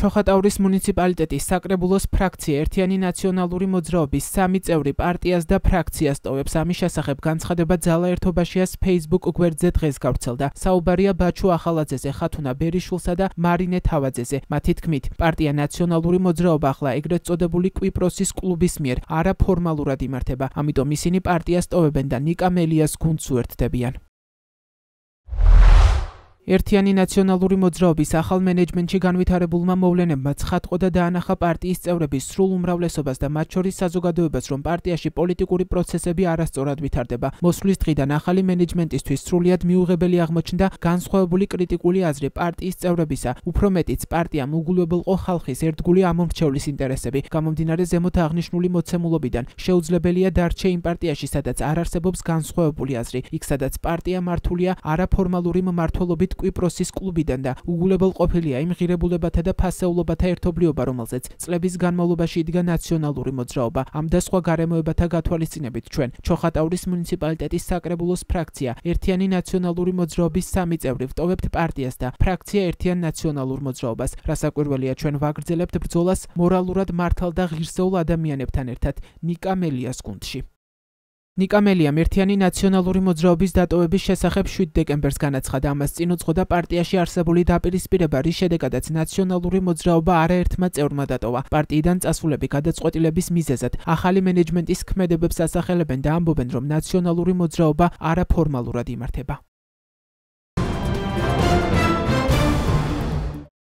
ჩოხატაურის მუნიციპალიტეტის საკრებულოს ფრაქცია ერთიანი ნაციონალური მოძრაობის სამი წევრი პარტიას და ფრაქციას ტოვებს ამის შესახებ განცხადება ძალაერთობაშიას Facebook გვერდზე დღეს გავრცელდა. საუბარია ბაჩუ ახალაძეზე, ხათუნა ბერიშულსა და მარინე თავაძეზე. მათი თქმით, პარტია ნაციონალური მოძრაობა ახლა ეგრეთ წოდებული კვიპროსის კლუბის მიერ არაფორმალურად იმართება, ამიტომ ისინი პარტიას ტოვებენ და ნიკა მელიას გუნდს უერთდებიან. ერთიანი ნაციონალური მოძრაობის ახალ მენეჯმენტში განვითარებულმა მოვლენებმა ცხადყო და დაანახა პარტიის წევრების სრულ უმრავლესობას და მათ შორის საზოგადოებას, რომ პარტიაში პოლიტიკური პროცესები არასწორად ვითარდება. მოსვლის დღიდან ახალი მენეჯმენტისთვის სრულიად მიუღებელი აღმოჩნდა განსხვავებული კრიტიკული აზრი პარტიის წევრებისა. უფრო მეტიც, პარტია მოგულებელყო ხალხის ერთგული ამომრჩევლის ინტერესები. გამომდინარე ზემოთ აღნიშნული მოცემულობიდან შეუძლებელია დარჩე იმ პარტიაში, სადაც არ არსებობს განსხვავებული აზრი, იქ სადაც პარტია მართულია არაფორმალური მმართველობით კვიპროსის კლუბიდან და უგულებელყოფილია იმ ღირებულებათა და ფასეულობათა ერთობლიობა, რომელზეც წლების განმავლობაში იდგა ნაციონალური მოძრაობა. ამ და სხვა გარემოებათა გათვალისწინებით ჩვენ ჩოხატაურის მუნიციპალიტეტის საკრებულოს ფრაქცია ერთიანი ნაციონალური მოძრაობის სამი წევრი ვტოვებთ პარტიას და ფრაქცია ერთიან ნაციონალურ მოძრაობას. რასაკვირველია, ჩვენ ვაგრძელებთ ბრძოლას მორალურად მართალ და ღირსეულ ადამიანებთან ერთად ნიკა მელიას გუნდში. ნიკამელიამ ერთიანი ნაციონალური მოძრაობის დატოვების შესახებ 7 დეკემბერს განაცხადა. ამას წინ უძღოდა პარტიაში არსებული დაპირისპირება, რის შედეგადაც ნაციონალური მოძრაობა არაერთმა წევრმა დატოვა. პარტიიდან წასულები გადაწყვეტილების მიზეზად ახალი მენეჯმენტის ქმედებებს ასახელებენ და ამბობენ, რომ ნაციონალური მოძრაობა არაფორმალურად იმართება.